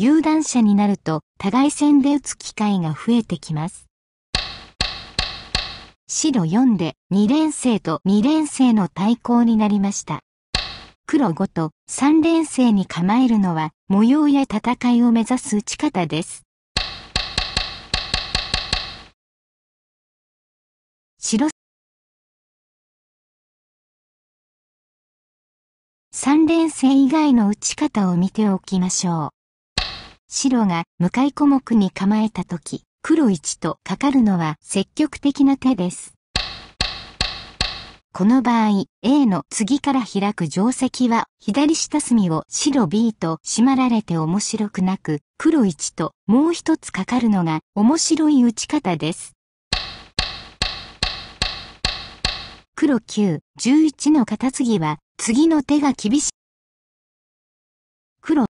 有段者になると互い戦で打つ機会が増えてきます。白4で2連星と2連星の対抗になりました。黒5と3連星に構えるのは模様や戦いを目指す打ち方です。白3連星以外の打ち方を見ておきましょう。白が向かい小目に構えた時、黒1とかかるのは積極的な手です。この場合、A の次から開く定石は、左下隅を白 B とまられて面白くなく、黒1ともう一つかかるのが面白い打ち方です。黒9、11の片継ぎは、次の手が厳しい。黒